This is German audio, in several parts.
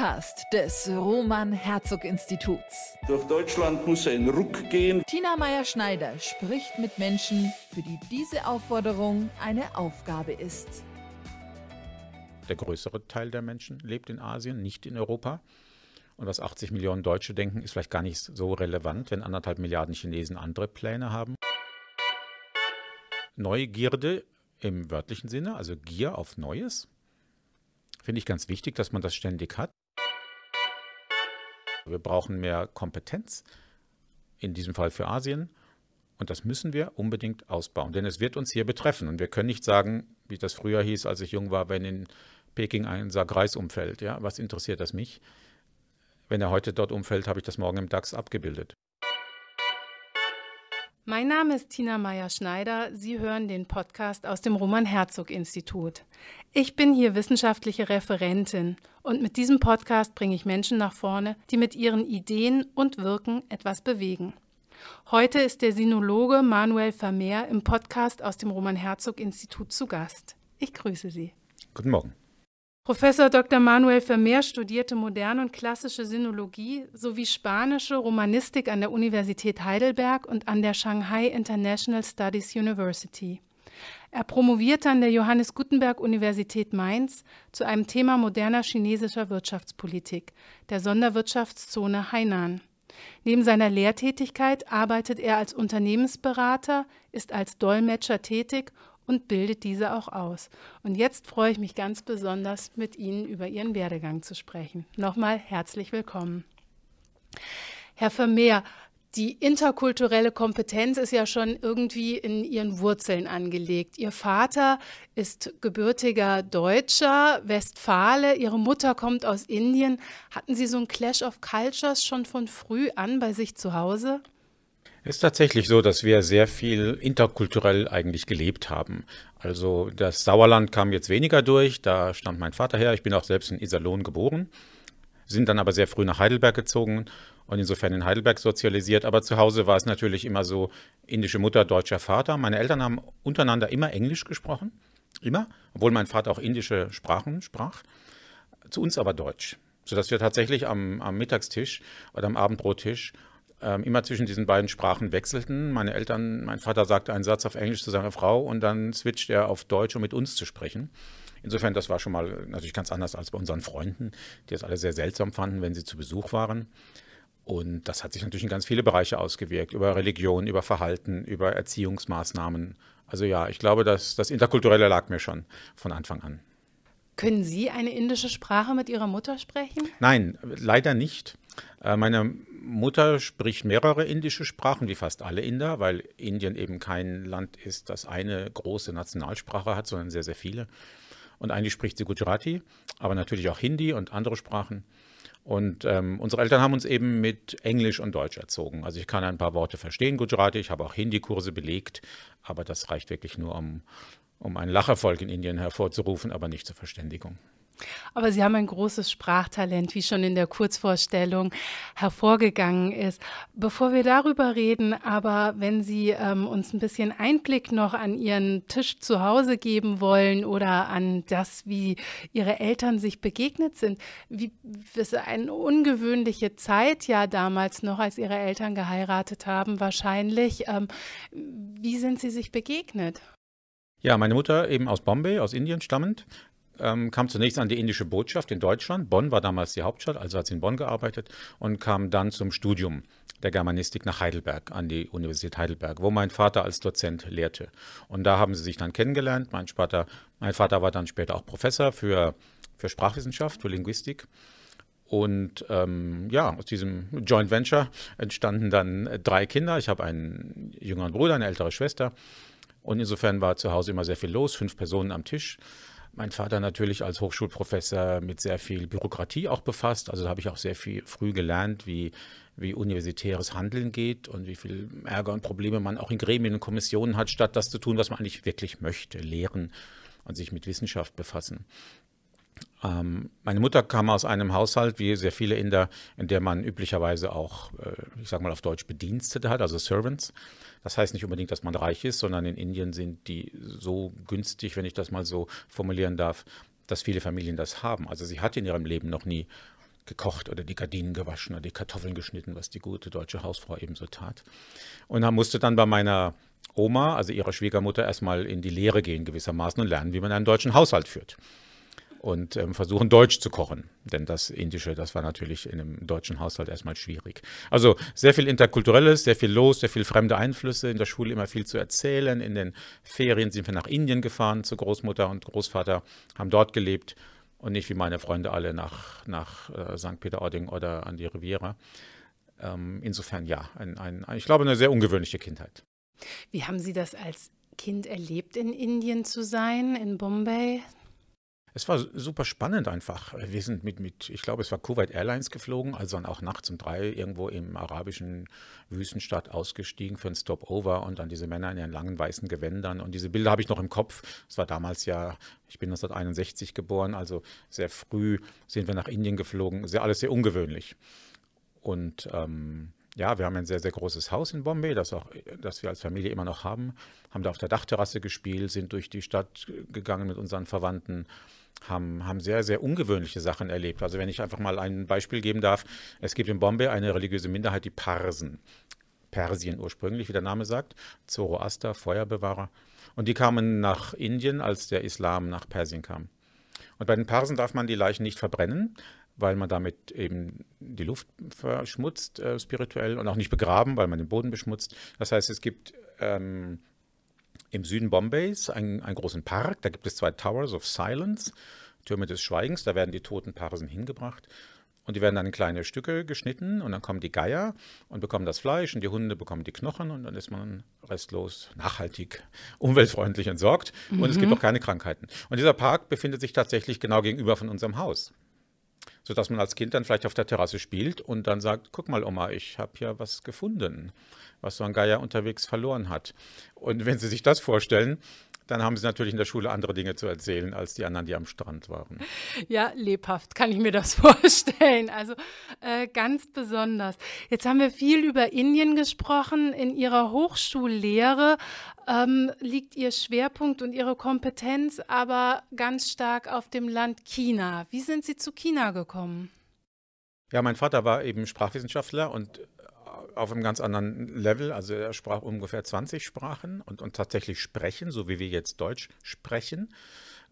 Podcast des Roman Herzog Instituts. Durch Deutschland muss ein Ruck gehen. Tina Meyer-Schneider spricht mit Menschen, für die diese Aufforderung eine Aufgabe ist. Der größere Teil der Menschen lebt in Asien, nicht in Europa. Und was 80 Millionen Deutsche denken, ist vielleicht gar nicht so relevant, wenn anderthalb Milliarden Chinesen andere Pläne haben. Neugierde im wörtlichen Sinne, also Gier auf Neues, finde ich ganz wichtig, dass man das ständig hat. Wir brauchen mehr Kompetenz, in diesem Fall für Asien. Und das müssen wir unbedingt ausbauen, denn es wird uns hier betreffen. Und wir können nicht sagen, wie das früher hieß, als ich jung war, wenn in Peking ein Sargreis umfällt. Ja, was interessiert das mich? Wenn er heute dort umfällt, habe ich das morgen im DAX abgebildet. Mein Name ist Tina Meyer-Schneider. Sie hören den Podcast aus dem Roman-Herzog-Institut. Ich bin hier wissenschaftliche Referentin und mit diesem Podcast bringe ich Menschen nach vorne, die mit ihren Ideen und Wirken etwas bewegen. Heute ist der Sinologe Manuel Vermeer im Podcast aus dem Roman-Herzog-Institut zu Gast. Ich grüße Sie. Guten Morgen. Professor Dr. Manuel Vermeer studierte moderne und klassische Sinologie sowie spanische Romanistik an der Universität Heidelberg und an der Shanghai International Studies University. Er promovierte an der Johannes Gutenberg Universität Mainz zu einem Thema moderner chinesischer Wirtschaftspolitik, der Sonderwirtschaftszone Hainan. Neben seiner Lehrtätigkeit arbeitet er als Unternehmensberater, ist als Dolmetscher tätig und bildet diese auch aus. Und jetzt freue ich mich ganz besonders, mit Ihnen über Ihren Werdegang zu sprechen. Nochmal herzlich willkommen. Herr Vermeer, die interkulturelle Kompetenz ist ja schon irgendwie in ihren Wurzeln angelegt. Ihr Vater ist gebürtiger Deutscher, Westfale, ihre Mutter kommt aus Indien. Hatten Sie so einen Clash of Cultures schon von früh an bei sich zu Hause? Es ist tatsächlich so, dass wir sehr viel interkulturell eigentlich gelebt haben. Also das Sauerland kam jetzt weniger durch, da stammt mein Vater her, ich bin auch selbst in Iserlohn geboren, sind dann aber sehr früh nach Heidelberg gezogen und insofern in Heidelberg sozialisiert, aber zu Hause war es natürlich immer so indische Mutter, deutscher Vater. Meine Eltern haben untereinander immer Englisch gesprochen, immer, obwohl mein Vater auch indische Sprachen sprach, zu uns aber Deutsch sodass wir tatsächlich am, am Mittagstisch oder am Abendbrottisch ähm, immer zwischen diesen beiden Sprachen wechselten. Meine Eltern, mein Vater sagte einen Satz auf Englisch zu seiner Frau und dann switcht er auf Deutsch, um mit uns zu sprechen. Insofern, das war schon mal natürlich ganz anders als bei unseren Freunden, die es alle sehr seltsam fanden, wenn sie zu Besuch waren. Und das hat sich natürlich in ganz viele Bereiche ausgewirkt, über Religion, über Verhalten, über Erziehungsmaßnahmen. Also ja, ich glaube, dass das Interkulturelle lag mir schon von Anfang an. Können Sie eine indische Sprache mit Ihrer Mutter sprechen? Nein, leider nicht. Äh, meine Mutter spricht mehrere indische Sprachen, wie fast alle Inder, weil Indien eben kein Land ist, das eine große Nationalsprache hat, sondern sehr, sehr viele. Und eigentlich spricht sie Gujarati, aber natürlich auch Hindi und andere Sprachen. Und ähm, unsere Eltern haben uns eben mit Englisch und Deutsch erzogen. Also ich kann ein paar Worte verstehen, Gujarati. Ich habe auch Hindi-Kurse belegt, aber das reicht wirklich nur, um, um einen Lacherfolg in Indien hervorzurufen, aber nicht zur Verständigung. Aber Sie haben ein großes Sprachtalent, wie schon in der Kurzvorstellung hervorgegangen ist. Bevor wir darüber reden, aber wenn Sie ähm, uns ein bisschen Einblick noch an Ihren Tisch zu Hause geben wollen oder an das, wie Ihre Eltern sich begegnet sind, wie das ist eine ungewöhnliche Zeit ja damals noch, als Ihre Eltern geheiratet haben, wahrscheinlich. Ähm, wie sind Sie sich begegnet? Ja, meine Mutter eben aus Bombay, aus Indien stammend, ähm, kam zunächst an die indische Botschaft in Deutschland. Bonn war damals die Hauptstadt, also hat sie in Bonn gearbeitet und kam dann zum Studium der Germanistik nach Heidelberg, an die Universität Heidelberg, wo mein Vater als Dozent lehrte. Und da haben sie sich dann kennengelernt. Mein Vater, mein Vater war dann später auch Professor für, für Sprachwissenschaft, für Linguistik. Und ähm, ja, aus diesem Joint Venture entstanden dann drei Kinder. Ich habe einen jüngeren Bruder, eine ältere Schwester. Und insofern war zu Hause immer sehr viel los, fünf Personen am Tisch mein Vater natürlich als Hochschulprofessor mit sehr viel Bürokratie auch befasst. Also habe ich auch sehr viel früh gelernt, wie, wie universitäres Handeln geht und wie viel Ärger und Probleme man auch in Gremien und Kommissionen hat, statt das zu tun, was man eigentlich wirklich möchte, lehren und sich mit Wissenschaft befassen. Ähm, meine Mutter kam aus einem Haushalt, wie sehr viele Inder, in der man üblicherweise auch, äh, ich sag mal auf Deutsch, Bedienstete hat, also Servants. Das heißt nicht unbedingt, dass man reich ist, sondern in Indien sind die so günstig, wenn ich das mal so formulieren darf, dass viele Familien das haben. Also sie hat in ihrem Leben noch nie gekocht oder die Gardinen gewaschen oder die Kartoffeln geschnitten, was die gute deutsche Hausfrau ebenso tat. Und dann musste dann bei meiner Oma, also ihrer Schwiegermutter, erstmal in die Lehre gehen gewissermaßen und lernen, wie man einen deutschen Haushalt führt und ähm, versuchen, deutsch zu kochen. Denn das Indische, das war natürlich in einem deutschen Haushalt erstmal schwierig. Also sehr viel Interkulturelles, sehr viel los, sehr viel fremde Einflüsse, in der Schule immer viel zu erzählen. In den Ferien sind wir nach Indien gefahren zu Großmutter und Großvater, haben dort gelebt und nicht wie meine Freunde alle nach, nach äh, St. Peter-Ording oder an die Riviera. Ähm, insofern ja, ein, ein, ich glaube, eine sehr ungewöhnliche Kindheit. Wie haben Sie das als Kind erlebt, in Indien zu sein, in Bombay? Es war super spannend einfach. Wir sind mit, mit ich glaube, es war Kuwait Airlines geflogen, also dann auch nachts um drei irgendwo im arabischen Wüstenstadt ausgestiegen für ein Stopover und dann diese Männer in ihren langen weißen Gewändern. Und diese Bilder habe ich noch im Kopf. Es war damals ja, ich bin 1961 geboren, also sehr früh sind wir nach Indien geflogen. Sehr, alles sehr ungewöhnlich. Und ähm, ja, wir haben ein sehr, sehr großes Haus in Bombay, das, auch, das wir als Familie immer noch haben. Haben da auf der Dachterrasse gespielt, sind durch die Stadt gegangen mit unseren Verwandten haben, haben sehr, sehr ungewöhnliche Sachen erlebt. Also wenn ich einfach mal ein Beispiel geben darf, es gibt in Bombay eine religiöse Minderheit, die Parsen. Persien ursprünglich, wie der Name sagt, Zoroaster, Feuerbewahrer. Und die kamen nach Indien, als der Islam nach Persien kam. Und bei den Parsen darf man die Leichen nicht verbrennen, weil man damit eben die Luft verschmutzt äh, spirituell und auch nicht begraben, weil man den Boden beschmutzt. Das heißt, es gibt ähm, im Süden Bombays einen, einen großen Park. Da gibt es zwei Towers of Silence, Türme des Schweigens. Da werden die toten Parsen hingebracht. Und die werden dann in kleine Stücke geschnitten und dann kommen die Geier und bekommen das Fleisch und die Hunde bekommen die Knochen und dann ist man restlos nachhaltig, umweltfreundlich entsorgt und es gibt mhm. auch keine Krankheiten. Und dieser Park befindet sich tatsächlich genau gegenüber von unserem Haus sodass man als Kind dann vielleicht auf der Terrasse spielt und dann sagt, guck mal Oma, ich habe hier was gefunden, was so ein Geier unterwegs verloren hat. Und wenn Sie sich das vorstellen, dann haben sie natürlich in der Schule andere Dinge zu erzählen als die anderen, die am Strand waren. Ja, lebhaft kann ich mir das vorstellen. Also äh, ganz besonders. Jetzt haben wir viel über Indien gesprochen. In Ihrer Hochschullehre ähm, liegt Ihr Schwerpunkt und Ihre Kompetenz aber ganz stark auf dem Land China. Wie sind Sie zu China gekommen? Ja, mein Vater war eben Sprachwissenschaftler und auf einem ganz anderen Level. Also er sprach ungefähr 20 Sprachen und, und tatsächlich sprechen, so wie wir jetzt Deutsch sprechen.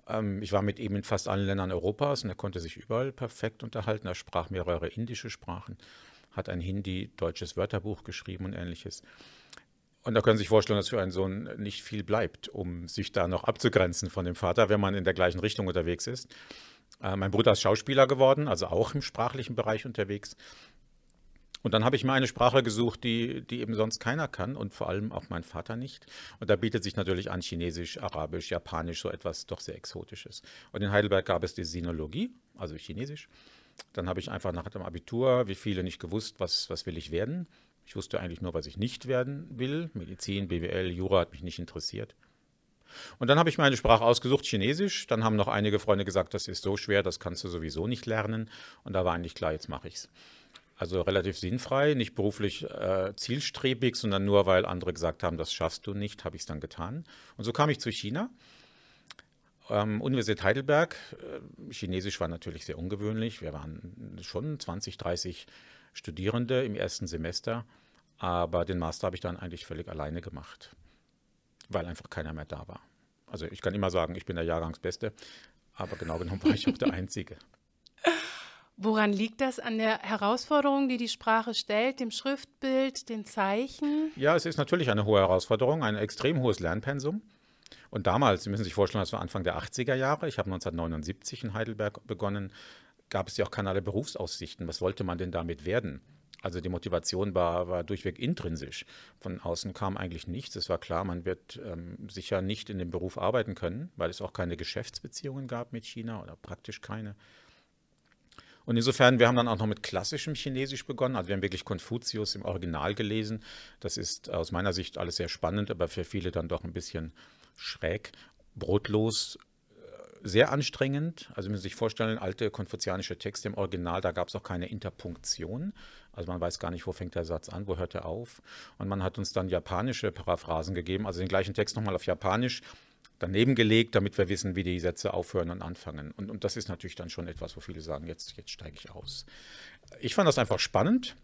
Ähm, ich war mit ihm in fast allen Ländern Europas und er konnte sich überall perfekt unterhalten. Er sprach mehrere indische Sprachen, hat ein Hindi-deutsches Wörterbuch geschrieben und ähnliches. Und da können Sie sich vorstellen, dass für einen Sohn nicht viel bleibt, um sich da noch abzugrenzen von dem Vater, wenn man in der gleichen Richtung unterwegs ist. Äh, mein Bruder ist Schauspieler geworden, also auch im sprachlichen Bereich unterwegs. Und dann habe ich mir eine Sprache gesucht, die, die eben sonst keiner kann und vor allem auch mein Vater nicht. Und da bietet sich natürlich an Chinesisch, Arabisch, Japanisch, so etwas doch sehr Exotisches. Und in Heidelberg gab es die Sinologie, also Chinesisch. Dann habe ich einfach nach dem Abitur, wie viele nicht gewusst, was, was will ich werden. Ich wusste eigentlich nur, was ich nicht werden will. Medizin, BWL, Jura hat mich nicht interessiert. Und dann habe ich mir eine Sprache ausgesucht, Chinesisch. Dann haben noch einige Freunde gesagt, das ist so schwer, das kannst du sowieso nicht lernen. Und da war eigentlich klar, jetzt mache ich es. Also relativ sinnfrei, nicht beruflich äh, zielstrebig, sondern nur, weil andere gesagt haben, das schaffst du nicht, habe ich es dann getan. Und so kam ich zu China. Ähm, Universität Heidelberg, äh, Chinesisch war natürlich sehr ungewöhnlich. Wir waren schon 20, 30 Studierende im ersten Semester, aber den Master habe ich dann eigentlich völlig alleine gemacht, weil einfach keiner mehr da war. Also ich kann immer sagen, ich bin der Jahrgangsbeste, aber genau genommen war ich auch der Einzige. Woran liegt das an der Herausforderung, die die Sprache stellt, dem Schriftbild, den Zeichen? Ja, es ist natürlich eine hohe Herausforderung, ein extrem hohes Lernpensum. Und damals, Sie müssen sich vorstellen, das war Anfang der 80er Jahre. Ich habe 1979 in Heidelberg begonnen. Gab es ja auch keine Berufsaussichten. Was wollte man denn damit werden? Also die Motivation war, war durchweg intrinsisch. Von außen kam eigentlich nichts. Es war klar, man wird ähm, sicher nicht in dem Beruf arbeiten können, weil es auch keine Geschäftsbeziehungen gab mit China oder praktisch keine. Und insofern, wir haben dann auch noch mit klassischem Chinesisch begonnen. Also wir haben wirklich Konfuzius im Original gelesen. Das ist äh, aus meiner Sicht alles sehr spannend, aber für viele dann doch ein bisschen schräg, brotlos, äh, sehr anstrengend. Also, müssen Sie sich vorstellen, alte konfuzianische Texte im Original, da gab es auch keine Interpunktion. Also, man weiß gar nicht, wo fängt der Satz an, wo hört er auf. Und man hat uns dann japanische Paraphrasen gegeben, also den gleichen Text nochmal auf Japanisch daneben gelegt, damit wir wissen, wie die Sätze aufhören und anfangen. Und, und das ist natürlich dann schon etwas, wo viele sagen, jetzt, jetzt steige ich aus. Ich fand das einfach spannend.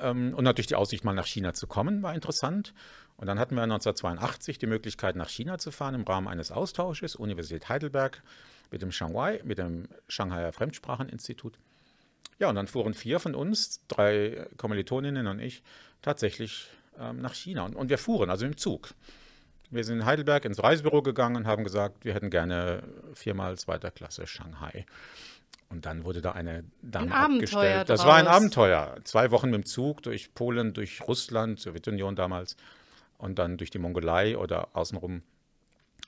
Ähm, und natürlich die Aussicht, mal nach China zu kommen, war interessant. Und dann hatten wir 1982 die Möglichkeit, nach China zu fahren im Rahmen eines Austausches, Universität Heidelberg mit dem Shanghai, mit dem Shanghaier Fremdspracheninstitut. Ja, und dann fuhren vier von uns, drei Kommilitoninnen und ich, tatsächlich ähm, nach China. Und, und wir fuhren also im Zug. Wir sind in Heidelberg ins Reisebüro gegangen und haben gesagt, wir hätten gerne viermal zweiter Klasse Shanghai. Und dann wurde da eine Dame ein abgestellt. das draus. war ein Abenteuer. Zwei Wochen mit dem Zug durch Polen, durch Russland, Sowjetunion damals und dann durch die Mongolei oder außenrum.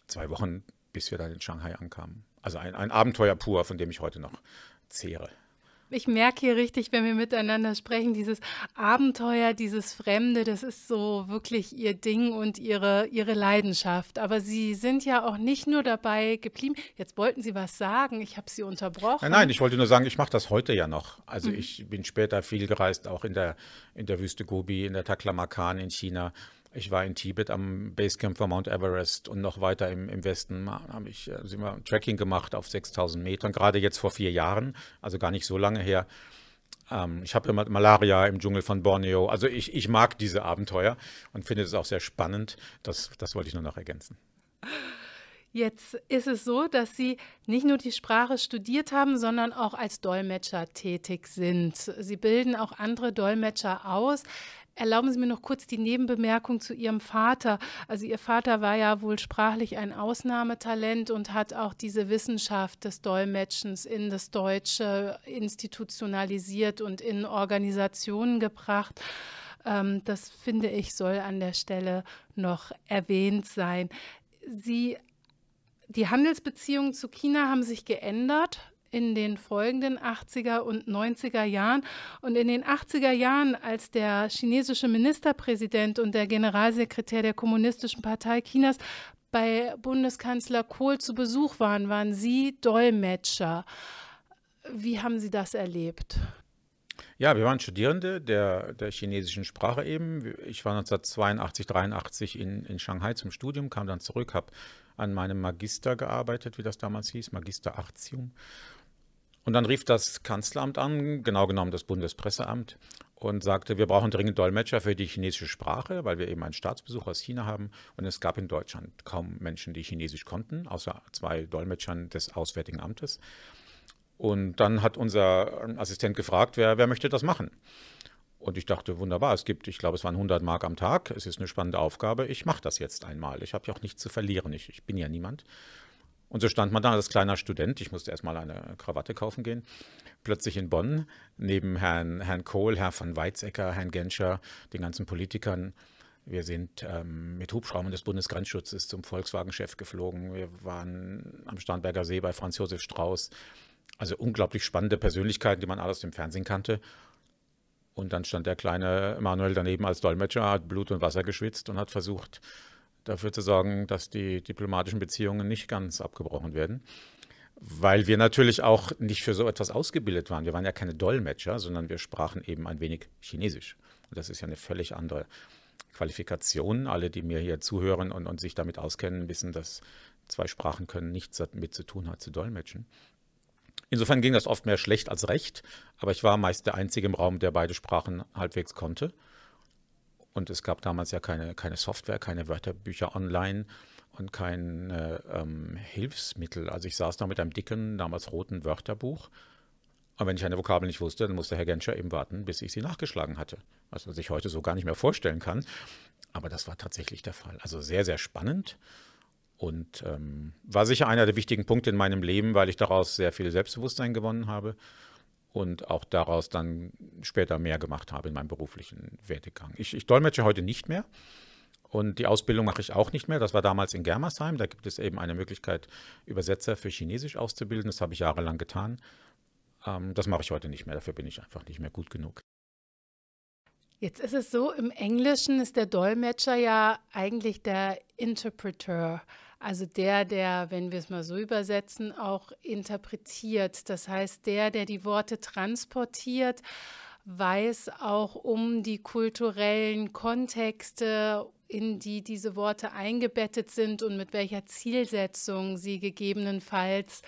Zwei Wochen, bis wir dann in Shanghai ankamen. Also ein, ein Abenteuer pur, von dem ich heute noch zehre. Ich merke hier richtig, wenn wir miteinander sprechen, dieses Abenteuer, dieses Fremde, das ist so wirklich ihr Ding und ihre, ihre Leidenschaft. Aber Sie sind ja auch nicht nur dabei geblieben. Jetzt wollten Sie was sagen, ich habe Sie unterbrochen. Nein, nein, ich wollte nur sagen, ich mache das heute ja noch. Also mhm. ich bin später viel gereist, auch in der, in der Wüste Gobi, in der Taklamakan in China. Ich war in Tibet am Basecamp von Mount Everest und noch weiter im, im Westen habe ich äh, sind wir Tracking gemacht auf 6000 Metern, gerade jetzt vor vier Jahren, also gar nicht so lange her. Ähm, ich habe immer Malaria im Dschungel von Borneo. Also ich, ich mag diese Abenteuer und finde es auch sehr spannend. Das, das wollte ich nur noch ergänzen. Jetzt ist es so, dass Sie nicht nur die Sprache studiert haben, sondern auch als Dolmetscher tätig sind. Sie bilden auch andere Dolmetscher aus. Erlauben Sie mir noch kurz die Nebenbemerkung zu Ihrem Vater. Also Ihr Vater war ja wohl sprachlich ein Ausnahmetalent und hat auch diese Wissenschaft des Dolmetschens in das Deutsche institutionalisiert und in Organisationen gebracht. Ähm, das finde ich soll an der Stelle noch erwähnt sein. Sie, die Handelsbeziehungen zu China haben sich geändert in den folgenden 80er und 90er Jahren. Und in den 80er Jahren, als der chinesische Ministerpräsident und der Generalsekretär der Kommunistischen Partei Chinas bei Bundeskanzler Kohl zu Besuch waren, waren Sie Dolmetscher. Wie haben Sie das erlebt? Ja, wir waren Studierende der, der chinesischen Sprache eben. Ich war 1982, 83 in, in Shanghai zum Studium, kam dann zurück, habe an meinem Magister gearbeitet, wie das damals hieß, Magister Artium. Und dann rief das Kanzleramt an, genau genommen das Bundespresseamt, und sagte, wir brauchen dringend Dolmetscher für die chinesische Sprache, weil wir eben einen Staatsbesuch aus China haben. Und es gab in Deutschland kaum Menschen, die Chinesisch konnten, außer zwei Dolmetschern des Auswärtigen Amtes. Und dann hat unser Assistent gefragt, wer, wer möchte das machen? Und ich dachte, wunderbar, es gibt, ich glaube, es waren 100 Mark am Tag, es ist eine spannende Aufgabe, ich mache das jetzt einmal. Ich habe ja auch nichts zu verlieren, ich, ich bin ja niemand. Und so stand man da als kleiner Student, ich musste erstmal eine Krawatte kaufen gehen, plötzlich in Bonn, neben Herrn, Herrn Kohl, Herrn von Weizsäcker, Herrn Genscher, den ganzen Politikern. Wir sind ähm, mit Hubschraubern des Bundesgrenzschutzes zum Volkswagen-Chef geflogen. Wir waren am Starnberger See bei Franz Josef Strauß. Also unglaublich spannende Persönlichkeiten, die man alles im Fernsehen kannte. Und dann stand der kleine Manuel daneben als Dolmetscher, hat Blut und Wasser geschwitzt und hat versucht, dafür zu sorgen, dass die diplomatischen Beziehungen nicht ganz abgebrochen werden. Weil wir natürlich auch nicht für so etwas ausgebildet waren. Wir waren ja keine Dolmetscher, sondern wir sprachen eben ein wenig Chinesisch. Und das ist ja eine völlig andere Qualifikation. Alle, die mir hier zuhören und, und sich damit auskennen, wissen, dass zwei Sprachen können nichts damit zu tun hat, zu dolmetschen. Insofern ging das oft mehr schlecht als recht, aber ich war meist der Einzige im Raum, der beide Sprachen halbwegs konnte. Und es gab damals ja keine, keine Software, keine Wörterbücher online und keine ähm, Hilfsmittel. Also ich saß da mit einem dicken, damals roten Wörterbuch. Und wenn ich eine Vokabel nicht wusste, dann musste Herr Genscher eben warten, bis ich sie nachgeschlagen hatte. Was man sich heute so gar nicht mehr vorstellen kann. Aber das war tatsächlich der Fall. Also sehr, sehr spannend. Und ähm, war sicher einer der wichtigen Punkte in meinem Leben, weil ich daraus sehr viel Selbstbewusstsein gewonnen habe und auch daraus dann später mehr gemacht habe in meinem beruflichen Werdegang. Ich, ich dolmetsche heute nicht mehr. Und die Ausbildung mache ich auch nicht mehr. Das war damals in Germersheim. Da gibt es eben eine Möglichkeit, Übersetzer für Chinesisch auszubilden. Das habe ich jahrelang getan. Ähm, das mache ich heute nicht mehr. Dafür bin ich einfach nicht mehr gut genug. Jetzt ist es so, im Englischen ist der Dolmetscher ja eigentlich der Interpreter. Also der, der, wenn wir es mal so übersetzen, auch interpretiert. Das heißt, der, der die Worte transportiert, weiß auch um die kulturellen Kontexte, in die diese Worte eingebettet sind und mit welcher Zielsetzung sie gegebenenfalls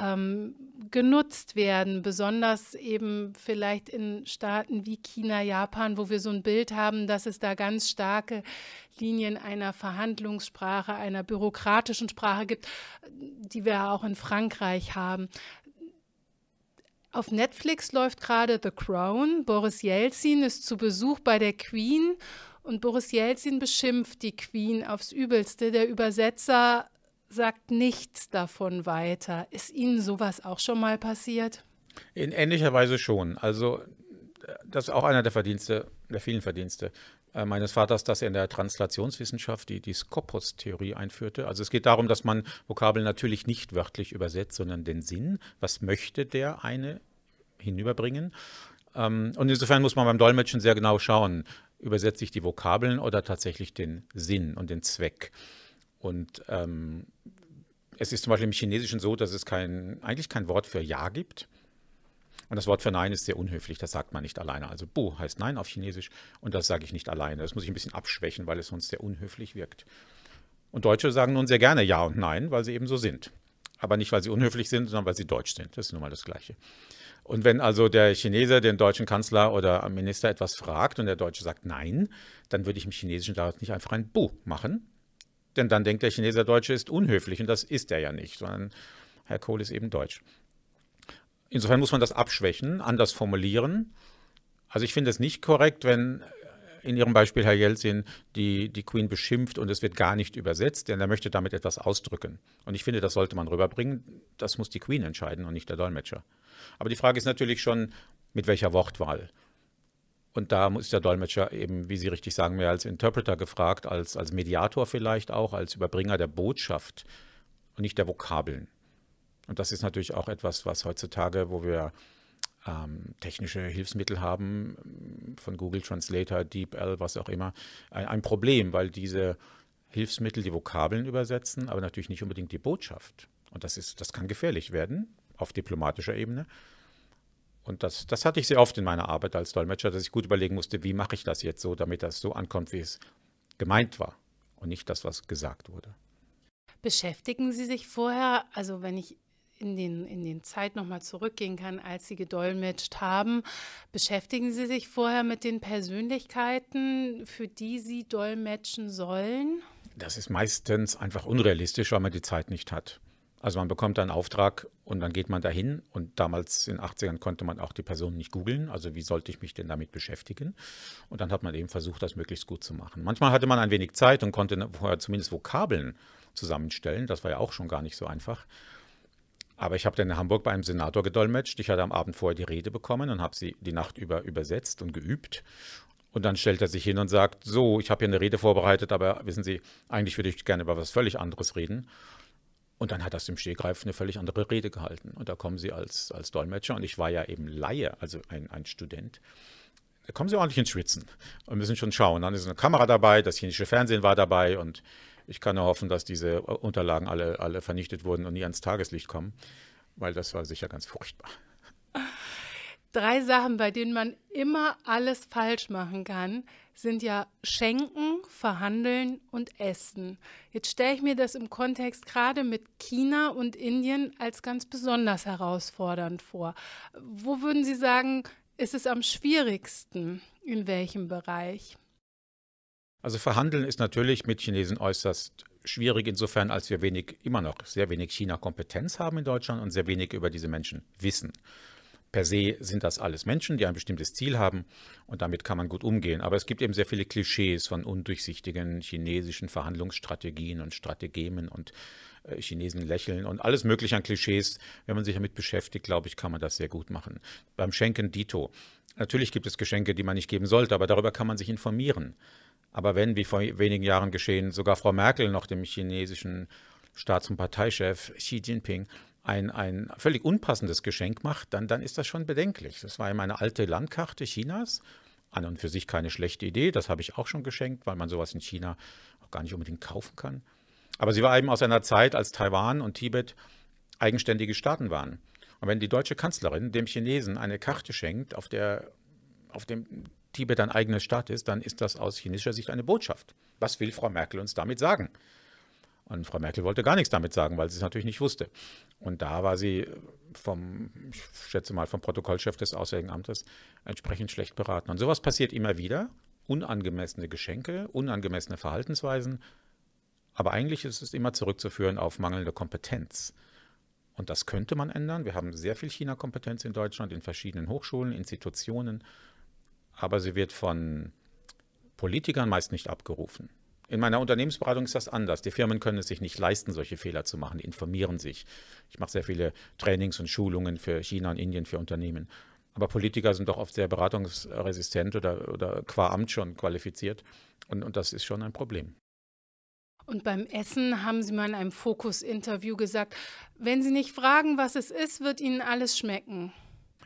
ähm, genutzt werden, besonders eben vielleicht in Staaten wie China, Japan, wo wir so ein Bild haben, dass es da ganz starke Linien einer Verhandlungssprache, einer bürokratischen Sprache gibt, die wir auch in Frankreich haben. Auf Netflix läuft gerade The Crown. Boris Jelzin ist zu Besuch bei der Queen und Boris Jelzin beschimpft die Queen aufs Übelste. Der Übersetzer sagt nichts davon weiter. Ist Ihnen sowas auch schon mal passiert? In ähnlicher Weise schon. Also das ist auch einer der Verdienste, der vielen Verdienste äh, meines Vaters, dass er in der Translationswissenschaft die, die Skopos-Theorie einführte. Also es geht darum, dass man Vokabeln natürlich nicht wörtlich übersetzt, sondern den Sinn, was möchte der eine hinüberbringen. Ähm, und insofern muss man beim Dolmetschen sehr genau schauen, übersetze ich die Vokabeln oder tatsächlich den Sinn und den Zweck. Und ähm, es ist zum Beispiel im Chinesischen so, dass es kein, eigentlich kein Wort für Ja gibt. Und das Wort für Nein ist sehr unhöflich, das sagt man nicht alleine. Also Bu heißt Nein auf Chinesisch und das sage ich nicht alleine. Das muss ich ein bisschen abschwächen, weil es sonst sehr unhöflich wirkt. Und Deutsche sagen nun sehr gerne Ja und Nein, weil sie eben so sind. Aber nicht, weil sie unhöflich sind, sondern weil sie deutsch sind. Das ist nun mal das Gleiche. Und wenn also der Chinese den deutschen Kanzler oder Minister etwas fragt und der Deutsche sagt Nein, dann würde ich im Chinesischen daraus nicht einfach ein Bu machen, denn dann denkt der Chinese, Deutsche ist unhöflich und das ist er ja nicht, sondern Herr Kohl ist eben deutsch. Insofern muss man das abschwächen, anders formulieren. Also ich finde es nicht korrekt, wenn in Ihrem Beispiel, Herr Jelzin, die, die Queen beschimpft und es wird gar nicht übersetzt, denn er möchte damit etwas ausdrücken. Und ich finde, das sollte man rüberbringen. Das muss die Queen entscheiden und nicht der Dolmetscher. Aber die Frage ist natürlich schon, mit welcher Wortwahl. Und da ist der Dolmetscher eben, wie Sie richtig sagen, mehr als Interpreter gefragt, als, als Mediator vielleicht auch, als Überbringer der Botschaft und nicht der Vokabeln. Und das ist natürlich auch etwas, was heutzutage, wo wir ähm, technische Hilfsmittel haben, von Google Translator, DeepL, was auch immer, ein, ein Problem, weil diese Hilfsmittel die Vokabeln übersetzen, aber natürlich nicht unbedingt die Botschaft. Und das, ist, das kann gefährlich werden auf diplomatischer Ebene. Und das, das hatte ich sehr oft in meiner Arbeit als Dolmetscher, dass ich gut überlegen musste, wie mache ich das jetzt so, damit das so ankommt, wie es gemeint war und nicht das, was gesagt wurde. Beschäftigen Sie sich vorher, also wenn ich in den, in den Zeit nochmal zurückgehen kann, als Sie gedolmetscht haben, beschäftigen Sie sich vorher mit den Persönlichkeiten, für die Sie dolmetschen sollen? Das ist meistens einfach unrealistisch, weil man die Zeit nicht hat. Also man bekommt einen Auftrag und dann geht man dahin. Und damals in den 80ern konnte man auch die Person nicht googeln. Also wie sollte ich mich denn damit beschäftigen? Und dann hat man eben versucht, das möglichst gut zu machen. Manchmal hatte man ein wenig Zeit und konnte ne, vorher zumindest Vokabeln zusammenstellen. Das war ja auch schon gar nicht so einfach. Aber ich habe dann in Hamburg bei einem Senator gedolmetscht. Ich hatte am Abend vorher die Rede bekommen und habe sie die Nacht über übersetzt und geübt. Und dann stellt er sich hin und sagt, so, ich habe hier eine Rede vorbereitet, aber wissen Sie, eigentlich würde ich gerne über was völlig anderes reden. Und dann hat das im Stehgreif eine völlig andere Rede gehalten. Und da kommen sie als, als Dolmetscher. Und ich war ja eben Laie, also ein, ein Student. Da kommen sie ordentlich ins Schwitzen und müssen schon schauen. Dann ist eine Kamera dabei, das chinesische Fernsehen war dabei. Und ich kann nur hoffen, dass diese Unterlagen alle, alle vernichtet wurden und nie ans Tageslicht kommen, weil das war sicher ganz furchtbar. Drei Sachen, bei denen man immer alles falsch machen kann sind ja Schenken, Verhandeln und Essen. Jetzt stelle ich mir das im Kontext gerade mit China und Indien als ganz besonders herausfordernd vor. Wo würden Sie sagen, ist es am schwierigsten? In welchem Bereich? Also Verhandeln ist natürlich mit Chinesen äußerst schwierig insofern, als wir wenig, immer noch sehr wenig China-Kompetenz haben in Deutschland und sehr wenig über diese Menschen wissen per se sind das alles Menschen, die ein bestimmtes Ziel haben und damit kann man gut umgehen. Aber es gibt eben sehr viele Klischees von undurchsichtigen chinesischen Verhandlungsstrategien und Strategemen und äh, Chinesen lächeln und alles mögliche an Klischees. Wenn man sich damit beschäftigt, glaube ich, kann man das sehr gut machen. Beim Schenken Dito. Natürlich gibt es Geschenke, die man nicht geben sollte, aber darüber kann man sich informieren. Aber wenn, wie vor wenigen Jahren geschehen, sogar Frau Merkel noch dem chinesischen Staats- und Parteichef Xi Jinping ein, ein völlig unpassendes Geschenk macht, dann, dann ist das schon bedenklich. Das war ja meine alte Landkarte Chinas. An und für sich keine schlechte Idee, das habe ich auch schon geschenkt, weil man sowas in China auch gar nicht unbedingt kaufen kann. Aber sie war eben aus einer Zeit, als Taiwan und Tibet eigenständige Staaten waren. Und wenn die deutsche Kanzlerin dem Chinesen eine Karte schenkt, auf der auf dem Tibet ein eigener Staat ist, dann ist das aus chinesischer Sicht eine Botschaft. Was will Frau Merkel uns damit sagen? Und Frau Merkel wollte gar nichts damit sagen, weil sie es natürlich nicht wusste. Und da war sie vom, ich schätze mal, vom Protokollchef des Auswärtigen Amtes entsprechend schlecht beraten. Und sowas passiert immer wieder. Unangemessene Geschenke, unangemessene Verhaltensweisen. Aber eigentlich ist es immer zurückzuführen auf mangelnde Kompetenz. Und das könnte man ändern. Wir haben sehr viel China-Kompetenz in Deutschland, in verschiedenen Hochschulen, Institutionen. Aber sie wird von Politikern meist nicht abgerufen. In meiner Unternehmensberatung ist das anders. Die Firmen können es sich nicht leisten, solche Fehler zu machen. Die informieren sich. Ich mache sehr viele Trainings und Schulungen für China und Indien, für Unternehmen. Aber Politiker sind doch oft sehr beratungsresistent oder, oder qua Amt schon qualifiziert. Und, und das ist schon ein Problem. Und beim Essen haben Sie mal in einem Fokus-Interview gesagt, wenn Sie nicht fragen, was es ist, wird Ihnen alles schmecken.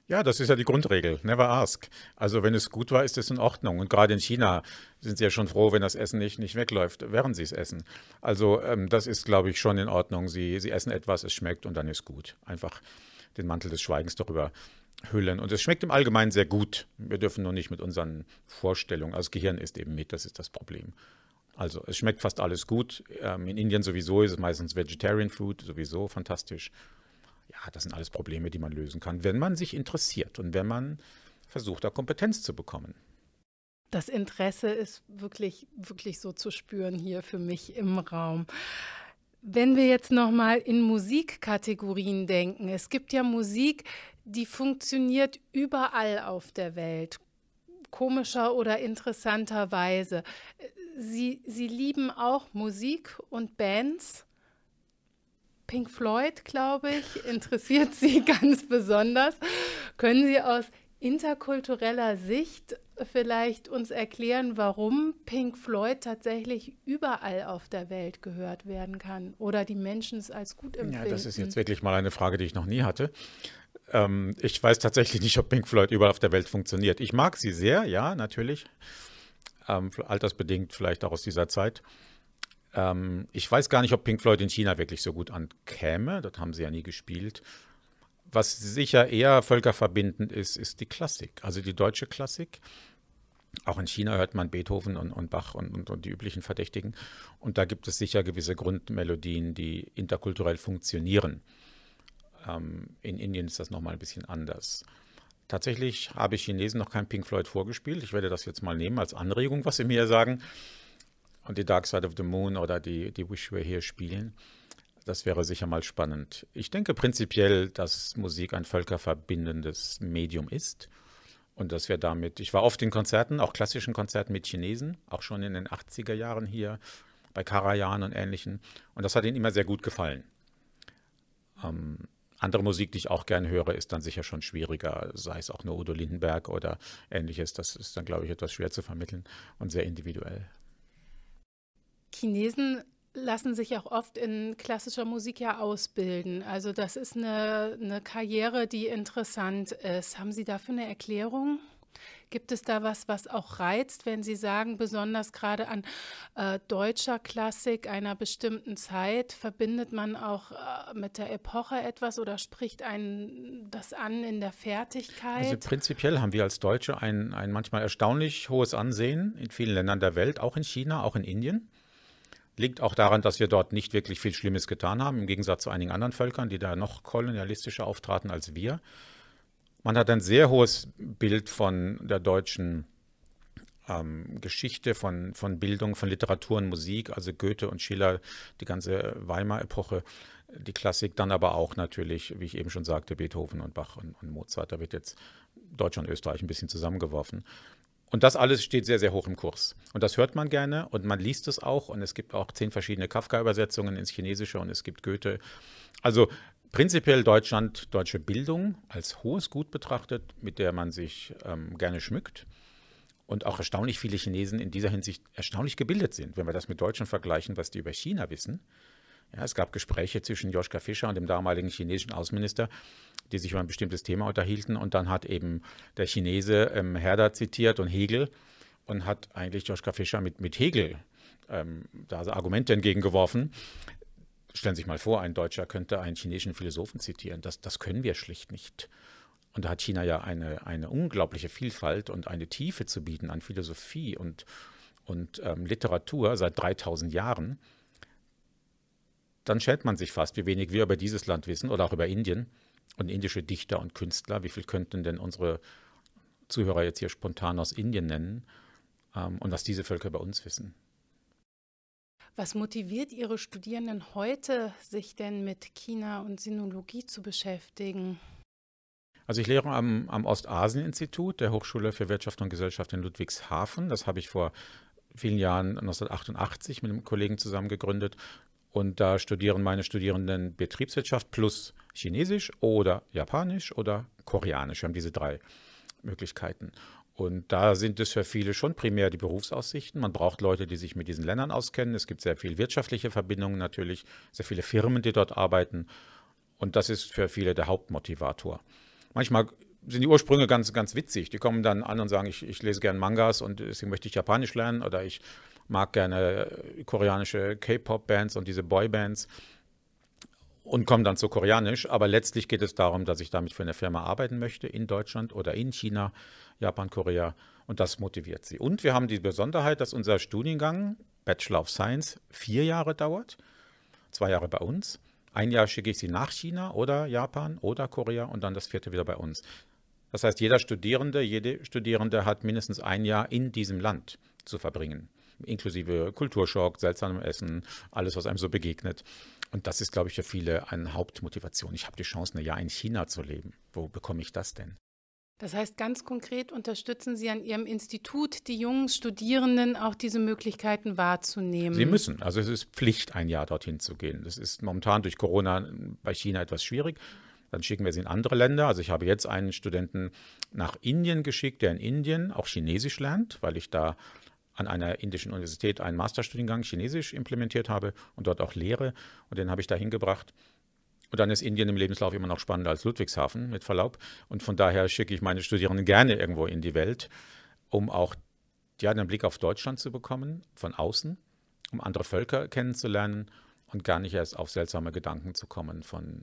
Ja, das ist ja die Grundregel. Never ask. Also wenn es gut war, ist es in Ordnung. Und gerade in China sind sie ja schon froh, wenn das Essen nicht, nicht wegläuft, während sie es essen. Also ähm, das ist, glaube ich, schon in Ordnung. Sie, sie essen etwas, es schmeckt und dann ist gut. Einfach den Mantel des Schweigens darüber hüllen. Und es schmeckt im Allgemeinen sehr gut. Wir dürfen nur nicht mit unseren Vorstellungen. Also das Gehirn ist eben mit, das ist das Problem. Also es schmeckt fast alles gut. Ähm, in Indien sowieso ist es meistens Vegetarian Food, sowieso fantastisch. Ja, das sind alles Probleme, die man lösen kann, wenn man sich interessiert und wenn man versucht, da Kompetenz zu bekommen. Das Interesse ist wirklich, wirklich so zu spüren hier für mich im Raum. Wenn wir jetzt nochmal in Musikkategorien denken, es gibt ja Musik, die funktioniert überall auf der Welt, komischer oder interessanter Weise. Sie, Sie lieben auch Musik und Bands? Pink Floyd, glaube ich, interessiert Sie ganz besonders. Können Sie aus interkultureller Sicht vielleicht uns erklären, warum Pink Floyd tatsächlich überall auf der Welt gehört werden kann oder die Menschen es als gut empfinden? Ja, das ist jetzt wirklich mal eine Frage, die ich noch nie hatte. Ähm, ich weiß tatsächlich nicht, ob Pink Floyd überall auf der Welt funktioniert. Ich mag sie sehr, ja, natürlich. Ähm, altersbedingt vielleicht auch aus dieser Zeit. Ähm, ich weiß gar nicht, ob Pink Floyd in China wirklich so gut ankäme. Dort haben sie ja nie gespielt. Was sicher eher völkerverbindend ist, ist die Klassik, also die deutsche Klassik. Auch in China hört man Beethoven und, und Bach und, und, und, die üblichen Verdächtigen. Und da gibt es sicher gewisse Grundmelodien, die interkulturell funktionieren. Ähm, in Indien ist das nochmal ein bisschen anders. Tatsächlich habe ich Chinesen noch kein Pink Floyd vorgespielt. Ich werde das jetzt mal nehmen als Anregung, was sie mir sagen und die Dark Side of the Moon oder die, die Wish We're Here spielen. Das wäre sicher mal spannend. Ich denke prinzipiell, dass Musik ein völkerverbindendes Medium ist. Und dass wir damit, ich war oft in Konzerten, auch klassischen Konzerten mit Chinesen, auch schon in den 80er Jahren hier, bei Karajan und ähnlichen. Und das hat ihnen immer sehr gut gefallen. Ähm, andere Musik, die ich auch gern höre, ist dann sicher schon schwieriger, sei es auch nur Udo Lindenberg oder ähnliches. Das ist dann, glaube ich, etwas schwer zu vermitteln und sehr individuell. Chinesen lassen sich auch oft in klassischer Musik ja ausbilden. Also das ist eine, eine Karriere, die interessant ist. Haben Sie dafür eine Erklärung? Gibt es da was, was auch reizt, wenn Sie sagen, besonders gerade an äh, deutscher Klassik einer bestimmten Zeit, verbindet man auch äh, mit der Epoche etwas oder spricht einen das an in der Fertigkeit? Also prinzipiell haben wir als Deutsche ein, ein manchmal erstaunlich hohes Ansehen in vielen Ländern der Welt, auch in China, auch in Indien. Liegt auch daran, dass wir dort nicht wirklich viel Schlimmes getan haben, im Gegensatz zu einigen anderen Völkern, die da noch kolonialistischer auftraten als wir. Man hat ein sehr hohes Bild von der deutschen ähm, Geschichte, von, von Bildung, von Literatur und Musik, also Goethe und Schiller, die ganze Weimar-Epoche, die Klassik, dann aber auch natürlich, wie ich eben schon sagte, Beethoven und Bach und, und Mozart. Da wird jetzt Deutschland und Österreich ein bisschen zusammengeworfen. Und das alles steht sehr, sehr hoch im Kurs. Und das hört man gerne und man liest es auch. Und es gibt auch zehn verschiedene Kafka-Übersetzungen ins Chinesische und es gibt Goethe. Also prinzipiell Deutschland, deutsche Bildung als hohes Gut betrachtet, mit der man sich ähm, gerne schmückt. Und auch erstaunlich viele Chinesen in dieser Hinsicht erstaunlich gebildet sind, wenn wir das mit Deutschen vergleichen, was die über China wissen. Ja, es gab Gespräche zwischen Joschka Fischer und dem damaligen chinesischen Außenminister, die sich über ein bestimmtes Thema unterhielten. Und dann hat eben der Chinese ähm, Herder zitiert und Hegel und hat eigentlich Joschka Fischer mit, mit Hegel ähm, da Argumente entgegengeworfen. Stellen Sie sich mal vor, ein Deutscher könnte einen chinesischen Philosophen zitieren. Das, das können wir schlicht nicht. Und da hat China ja eine, eine unglaubliche Vielfalt und eine Tiefe zu bieten an Philosophie und, und ähm, Literatur seit 3000 Jahren dann schämt man sich fast, wie wenig wir über dieses Land wissen oder auch über Indien und indische Dichter und Künstler. Wie viel könnten denn unsere Zuhörer jetzt hier spontan aus Indien nennen ähm, und was diese Völker bei uns wissen? Was motiviert Ihre Studierenden heute, sich denn mit China und Sinologie zu beschäftigen? Also ich lehre am, am Ostasien-Institut der Hochschule für Wirtschaft und Gesellschaft in Ludwigshafen. Das habe ich vor vielen Jahren 1988 mit einem Kollegen zusammen gegründet. Und da studieren meine Studierenden Betriebswirtschaft plus Chinesisch oder Japanisch oder Koreanisch. Wir haben diese drei Möglichkeiten. Und da sind es für viele schon primär die Berufsaussichten. Man braucht Leute, die sich mit diesen Ländern auskennen. Es gibt sehr viele wirtschaftliche Verbindungen natürlich, sehr viele Firmen, die dort arbeiten. Und das ist für viele der Hauptmotivator. Manchmal sind die Ursprünge ganz, ganz witzig. Die kommen dann an und sagen, ich, ich lese gern Mangas und deswegen möchte ich Japanisch lernen oder ich mag gerne äh, koreanische K-Pop-Bands und diese Boy-Bands und komme dann zu Koreanisch. Aber letztlich geht es darum, dass ich damit für eine Firma arbeiten möchte in Deutschland oder in China, Japan, Korea. Und das motiviert sie. Und wir haben die Besonderheit, dass unser Studiengang Bachelor of Science vier Jahre dauert, zwei Jahre bei uns. Ein Jahr schicke ich sie nach China oder Japan oder Korea und dann das vierte wieder bei uns. Das heißt, jeder Studierende, jede Studierende hat mindestens ein Jahr in diesem Land zu verbringen inklusive Kulturschock, seltsamem Essen, alles, was einem so begegnet. Und das ist, glaube ich, für viele eine Hauptmotivation. Ich habe die Chance, ein Jahr in China zu leben. Wo bekomme ich das denn? Das heißt, ganz konkret unterstützen Sie an Ihrem Institut die jungen Studierenden auch diese Möglichkeiten wahrzunehmen. Sie müssen. Also es ist Pflicht, ein Jahr dorthin zu gehen. Das ist momentan durch Corona bei China etwas schwierig. Dann schicken wir sie in andere Länder. Also ich habe jetzt einen Studenten nach Indien geschickt, der in Indien auch Chinesisch lernt, weil ich da an einer indischen Universität einen Masterstudiengang Chinesisch implementiert habe und dort auch lehre. Und den habe ich dahin gebracht. Und dann ist Indien im Lebenslauf immer noch spannender als Ludwigshafen, mit Verlaub. Und von daher schicke ich meine Studierenden gerne irgendwo in die Welt, um auch ja, einen Blick auf Deutschland zu bekommen, von außen, um andere Völker kennenzulernen und gar nicht erst auf seltsame Gedanken zu kommen von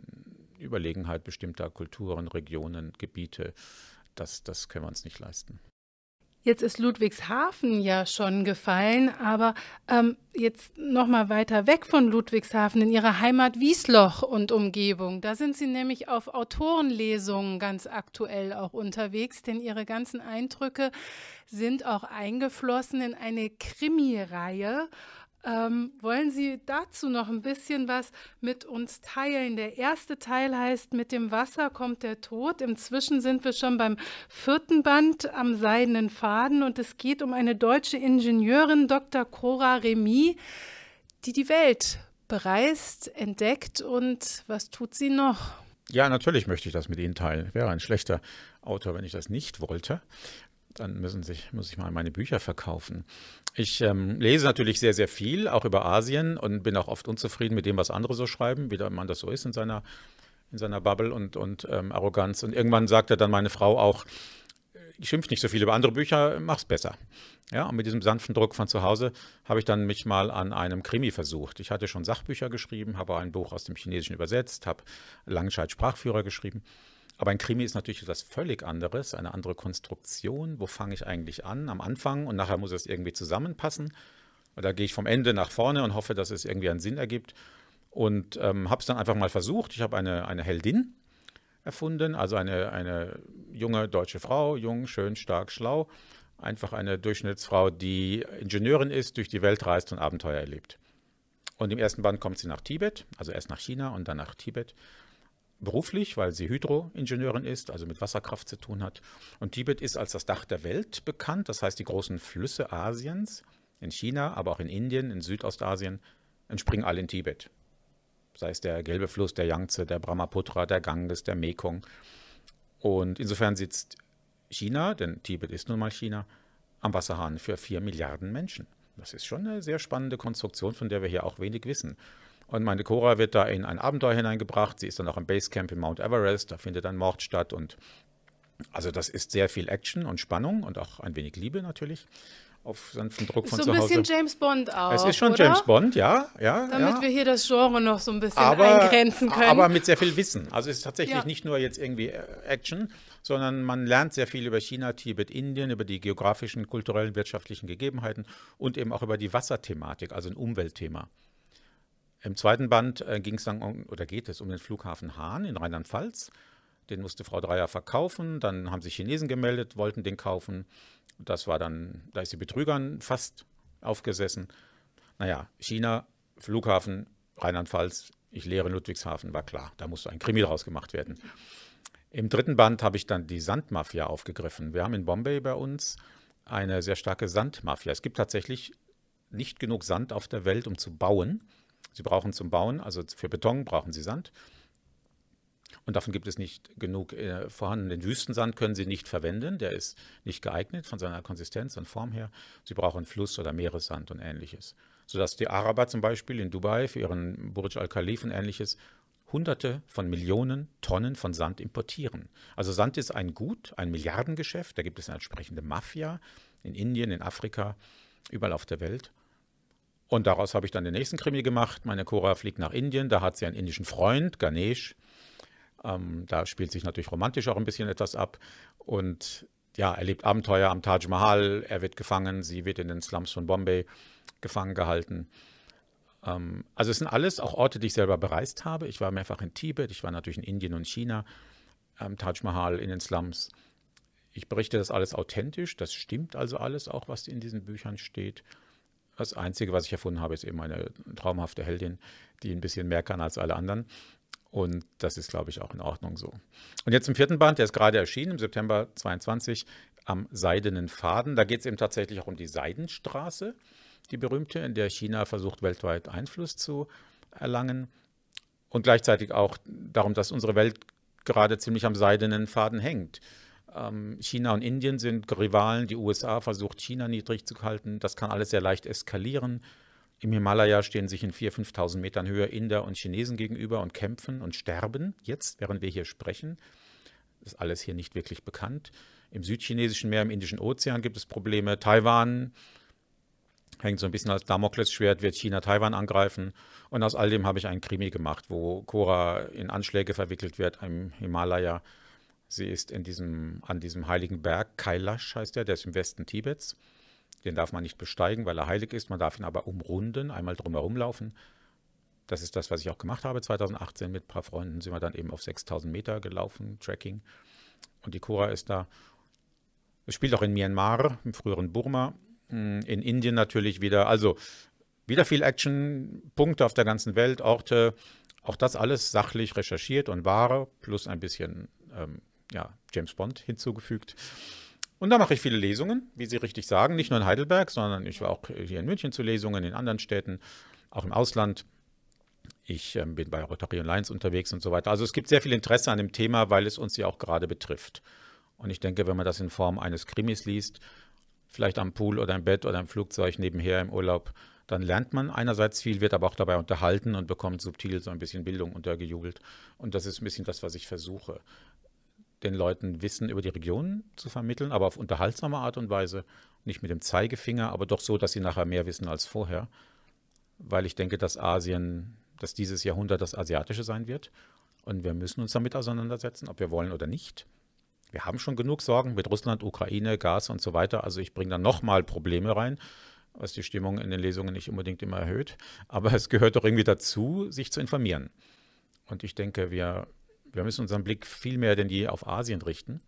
Überlegenheit bestimmter Kulturen, Regionen, Gebiete. Das, das können wir uns nicht leisten. Jetzt ist Ludwigshafen ja schon gefallen, aber ähm, jetzt noch mal weiter weg von Ludwigshafen in Ihrer Heimat Wiesloch und Umgebung. Da sind Sie nämlich auf Autorenlesungen ganz aktuell auch unterwegs, denn Ihre ganzen Eindrücke sind auch eingeflossen in eine Krimi-Reihe. Ähm, wollen Sie dazu noch ein bisschen was mit uns teilen? Der erste Teil heißt, mit dem Wasser kommt der Tod. Inzwischen sind wir schon beim vierten Band am seidenen Faden und es geht um eine deutsche Ingenieurin, Dr. Cora Remy, die die Welt bereist, entdeckt und was tut sie noch? Ja, natürlich möchte ich das mit Ihnen teilen. Ich wäre ein schlechter Autor, wenn ich das nicht wollte dann müssen sich, muss ich mal meine Bücher verkaufen. Ich ähm, lese natürlich sehr, sehr viel, auch über Asien und bin auch oft unzufrieden mit dem, was andere so schreiben, wie man das so ist in seiner, in seiner Bubble und, und ähm, Arroganz. Und irgendwann sagte dann meine Frau auch, ich schimpfe nicht so viel über andere Bücher, mach's besser. Ja, und mit diesem sanften Druck von zu Hause habe ich dann mich mal an einem Krimi versucht. Ich hatte schon Sachbücher geschrieben, habe ein Buch aus dem Chinesischen übersetzt, habe Langscheid Sprachführer geschrieben aber ein Krimi ist natürlich etwas völlig anderes, eine andere Konstruktion. Wo fange ich eigentlich an? Am Anfang und nachher muss es irgendwie zusammenpassen. da gehe ich vom Ende nach vorne und hoffe, dass es irgendwie einen Sinn ergibt. Und ähm, habe es dann einfach mal versucht. Ich habe eine, eine Heldin erfunden, also eine, eine junge deutsche Frau, jung, schön, stark, schlau. Einfach eine Durchschnittsfrau, die Ingenieurin ist, durch die Welt reist und Abenteuer erlebt. Und im ersten Band kommt sie nach Tibet, also erst nach China und dann nach Tibet beruflich, weil sie Hydroingenieurin ist, also mit Wasserkraft zu tun hat. Und Tibet ist als das Dach der Welt bekannt, das heißt die großen Flüsse Asiens, in China, aber auch in Indien, in Südostasien, entspringen alle in Tibet. Sei es der gelbe Fluss, der Yangtze, der Brahmaputra, der Ganges, der Mekong. Und insofern sitzt China, denn Tibet ist nun mal China, am Wasserhahn für vier Milliarden Menschen. Das ist schon eine sehr spannende Konstruktion, von der wir hier auch wenig wissen. Und meine Cora wird da in ein Abenteuer hineingebracht. Sie ist dann auch im Basecamp in Mount Everest. Da findet ein Mord statt. Und also das ist sehr viel Action und Spannung und auch ein wenig Liebe natürlich auf sanften Druck von so zu Hause. So ein bisschen James Bond auch. Es ist schon oder? James Bond, ja, ja. Damit ja. wir hier das Genre noch so ein bisschen aber, eingrenzen können. Aber mit sehr viel Wissen. Also es ist tatsächlich ja. nicht nur jetzt irgendwie äh, Action, sondern man lernt sehr viel über China, Tibet, Indien, über die geografischen, kulturellen, wirtschaftlichen Gegebenheiten und eben auch über die Wasserthematik, also ein Umweltthema. Im zweiten Band äh, ging es dann oder geht es um den Flughafen Hahn in Rheinland-Pfalz. Den musste Frau Dreier verkaufen. Dann haben sich Chinesen gemeldet, wollten den kaufen. Das war dann, da ist die Betrügern fast aufgesessen. Naja, China, Flughafen, Rheinland-Pfalz, ich lehre Ludwigshafen, war klar. Da musste ein Krimi draus gemacht werden. Im dritten Band habe ich dann die Sandmafia aufgegriffen. Wir haben in Bombay bei uns eine sehr starke Sandmafia. Es gibt tatsächlich nicht genug Sand auf der Welt, um zu bauen. Sie brauchen zum Bauen, also für Beton brauchen Sie Sand. Und davon gibt es nicht genug äh, vorhanden. Den Wüstensand können Sie nicht verwenden, der ist nicht geeignet von seiner Konsistenz und Form her. Sie brauchen Fluss- oder Meeressand und ähnliches. Sodass die Araber zum Beispiel in Dubai für ihren Burj al-Khalif und ähnliches Hunderte von Millionen Tonnen von Sand importieren. Also Sand ist ein Gut, ein Milliardengeschäft, da gibt es eine entsprechende Mafia in Indien, in Afrika, überall auf der Welt. Und daraus habe ich dann den nächsten Krimi gemacht. Meine Cora fliegt nach Indien, da hat sie einen indischen Freund, Ganesh. Ähm, da spielt sich natürlich romantisch auch ein bisschen etwas ab. Und ja, er lebt Abenteuer am Taj Mahal, er wird gefangen, sie wird in den Slums von Bombay gefangen gehalten. Ähm, also es sind alles auch Orte, die ich selber bereist habe. Ich war mehrfach in Tibet, ich war natürlich in Indien und China, am Taj Mahal, in den Slums. Ich berichte das alles authentisch, das stimmt also alles auch, was in diesen Büchern steht. Das Einzige, was ich erfunden habe, ist eben eine traumhafte Heldin, die ein bisschen mehr kann als alle anderen. Und das ist, glaube ich, auch in Ordnung so. Und jetzt im vierten Band, der ist gerade erschienen, im September 22, am Seidenen Faden. Da geht es eben tatsächlich auch um die Seidenstraße, die berühmte, in der China versucht, weltweit Einfluss zu erlangen. Und gleichzeitig auch darum, dass unsere Welt gerade ziemlich am seidenen Faden hängt. Ähm, China und Indien sind Rivalen. Die USA versucht, China niedrig zu halten. Das kann alles sehr leicht eskalieren. Im Himalaya stehen sich in 4.000, 5.000 Metern Höhe Inder und Chinesen gegenüber und kämpfen und sterben jetzt, während wir hier sprechen. Das ist alles hier nicht wirklich bekannt. Im südchinesischen Meer, im Indischen Ozean gibt es Probleme. Taiwan hängt so ein bisschen als Damoklesschwert, wird China Taiwan angreifen. Und aus all dem habe ich einen Krimi gemacht, wo Cora in Anschläge verwickelt wird im Himalaya Sie ist in diesem, an diesem heiligen Berg, Kailash heißt er, der ist im Westen Tibets. Den darf man nicht besteigen, weil er heilig ist. Man darf ihn aber umrunden, einmal drumherum laufen. Das ist das, was ich auch gemacht habe 2018 mit ein paar Freunden. Sind wir dann eben auf 6000 Meter gelaufen, Tracking. Und die Kura ist da. Es spielt auch in Myanmar, im früheren Burma. Mm, in Indien natürlich wieder. Also wieder viel Action, Punkte auf der ganzen Welt, Orte. Auch das alles sachlich recherchiert und wahre, plus ein bisschen ähm, ja, James Bond hinzugefügt. Und da mache ich viele Lesungen, wie Sie richtig sagen, nicht nur in Heidelberg, sondern ich war auch hier in München zu Lesungen, in anderen Städten, auch im Ausland. Ich ähm, bin bei Rotary und Lions unterwegs und so weiter. Also es gibt sehr viel Interesse an dem Thema, weil es uns ja auch gerade betrifft. Und ich denke, wenn man das in Form eines Krimis liest, vielleicht am Pool oder im Bett oder im Flugzeug nebenher im Urlaub, dann lernt man einerseits viel, wird aber auch dabei unterhalten und bekommt subtil so ein bisschen Bildung untergejubelt. Und das ist ein bisschen das, was ich versuche den Leuten Wissen über die Region zu vermitteln, aber auf unterhaltsame Art und Weise, nicht mit dem Zeigefinger, aber doch so, dass sie nachher mehr wissen als vorher, weil ich denke, dass Asien, dass dieses Jahrhundert das asiatische sein wird und wir müssen uns damit auseinandersetzen, ob wir wollen oder nicht. Wir haben schon genug Sorgen mit Russland, Ukraine, Gas und so weiter, also ich bringe da nochmal Probleme rein was die Stimmung in den Lesungen nicht unbedingt immer erhöht. Aber es gehört doch irgendwie dazu, sich zu informieren. Und ich denke, wir wir müssen unseren Blick viel mehr denn je auf Asien richten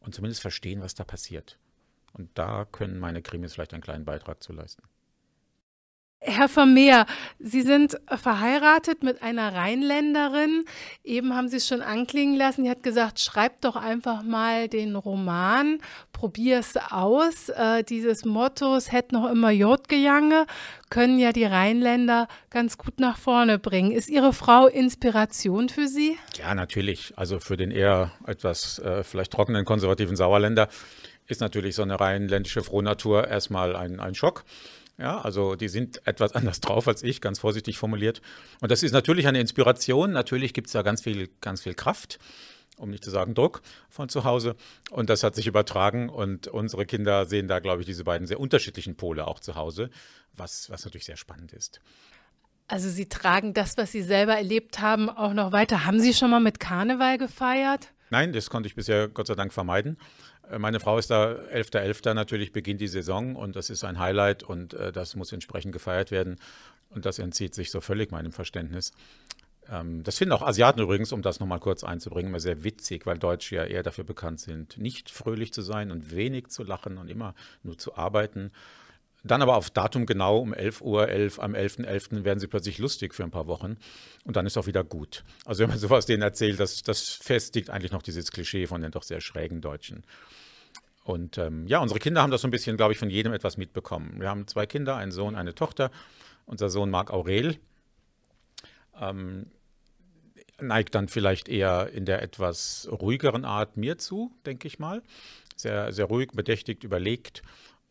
und zumindest verstehen, was da passiert. Und da können meine Krimis vielleicht einen kleinen Beitrag zu leisten. Herr Vermeer, Sie sind verheiratet mit einer Rheinländerin. Eben haben Sie es schon anklingen lassen. Sie hat gesagt, schreibt doch einfach mal den Roman, probier es aus. Äh, dieses Motto, es hätte noch immer Jod gejange, können ja die Rheinländer ganz gut nach vorne bringen. Ist Ihre Frau Inspiration für Sie? Ja, natürlich. Also für den eher etwas äh, vielleicht trockenen konservativen Sauerländer ist natürlich so eine rheinländische Frohnatur erstmal ein, ein Schock. Ja, also die sind etwas anders drauf als ich, ganz vorsichtig formuliert. Und das ist natürlich eine Inspiration. Natürlich gibt es da ganz viel, ganz viel Kraft, um nicht zu sagen Druck von zu Hause. Und das hat sich übertragen. Und unsere Kinder sehen da, glaube ich, diese beiden sehr unterschiedlichen Pole auch zu Hause, was, was natürlich sehr spannend ist. Also Sie tragen das, was Sie selber erlebt haben, auch noch weiter. Haben Sie schon mal mit Karneval gefeiert? Nein, das konnte ich bisher Gott sei Dank vermeiden. Äh, meine Frau ist da 11.11. .11. natürlich beginnt die Saison und das ist ein Highlight und äh, das muss entsprechend gefeiert werden. Und das entzieht sich so völlig meinem Verständnis. Ähm, das finden auch Asiaten übrigens, um das nochmal kurz einzubringen, immer sehr witzig, weil Deutsche ja eher dafür bekannt sind, nicht fröhlich zu sein und wenig zu lachen und immer nur zu arbeiten. Dann aber auf Datum genau um 11 Uhr, 11, am 11.11. .11. werden sie plötzlich lustig für ein paar Wochen und dann ist auch wieder gut. Also wenn man sowas denen erzählt, das, das festigt eigentlich noch dieses Klischee von den doch sehr schrägen Deutschen. Und ähm, ja, unsere Kinder haben das so ein bisschen, glaube ich, von jedem etwas mitbekommen. Wir haben zwei Kinder, einen Sohn, eine Tochter. Unser Sohn Marc Aurel ähm, neigt dann vielleicht eher in der etwas ruhigeren Art mir zu, denke ich mal. Sehr, sehr ruhig, bedächtigt, überlegt.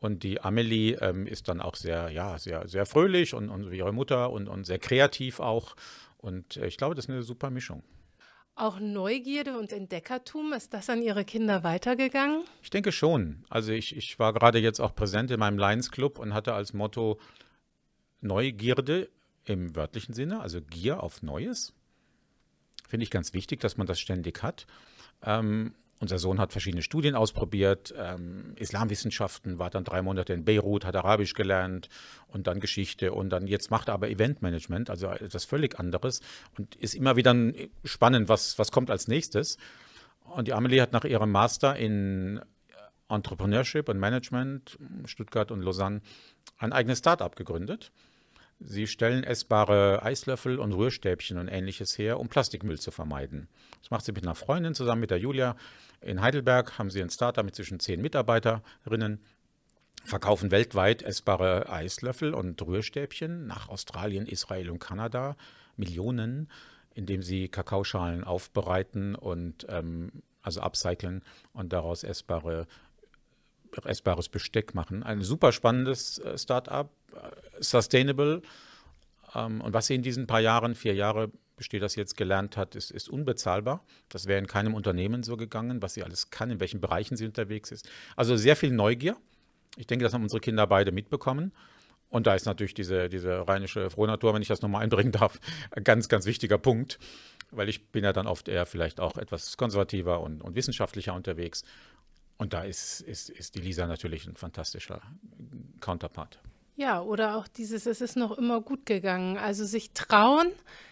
Und die Amelie ähm, ist dann auch sehr, ja, sehr, sehr fröhlich und, und wie ihre Mutter und, und sehr kreativ auch. Und äh, ich glaube, das ist eine super Mischung. Auch Neugierde und Entdeckertum, ist das an Ihre Kinder weitergegangen? Ich denke schon. Also ich, ich war gerade jetzt auch präsent in meinem Lions Club und hatte als Motto Neugierde im wörtlichen Sinne, also Gier auf Neues. Finde ich ganz wichtig, dass man das ständig hat. Ähm, unser Sohn hat verschiedene Studien ausprobiert. Ähm, Islamwissenschaften, war dann drei Monate in Beirut, hat Arabisch gelernt und dann Geschichte und dann jetzt macht er aber Eventmanagement, also etwas völlig anderes und ist immer wieder spannend, was, was kommt als nächstes. Und die Amelie hat nach ihrem Master in äh, Entrepreneurship und Management, Stuttgart und Lausanne, ein eigenes Startup gegründet. Sie stellen essbare Eislöffel und Rührstäbchen und ähnliches her, um Plastikmüll zu vermeiden. Das macht sie mit einer Freundin zusammen, mit der Julia. In Heidelberg haben sie ein Startup mit zwischen zehn Mitarbeiterinnen, verkaufen weltweit essbare Eislöffel und Rührstäbchen nach Australien, Israel und Kanada. Millionen, indem sie Kakaoschalen aufbereiten und ähm, also upcyclen und daraus essbare essbares Besteck machen. Ein super spannendes äh, Start-up, äh, sustainable. Ähm, und was sie in diesen paar Jahren, vier Jahre besteht das jetzt, gelernt hat, ist, ist unbezahlbar. Das wäre in keinem Unternehmen so gegangen, was sie alles kann, in welchen Bereichen sie unterwegs ist. Also sehr viel Neugier. Ich denke, das haben unsere Kinder beide mitbekommen. Und da ist natürlich diese, diese rheinische Frohnatur, wenn ich das nochmal einbringen darf, ein ganz, ganz wichtiger Punkt, weil ich bin ja dann oft eher vielleicht auch etwas konservativer und, und wissenschaftlicher unterwegs. Und da ist, ist, ist die Lisa natürlich ein fantastischer Counterpart. Ja, oder auch dieses, es ist noch immer gut gegangen. Also sich trauen,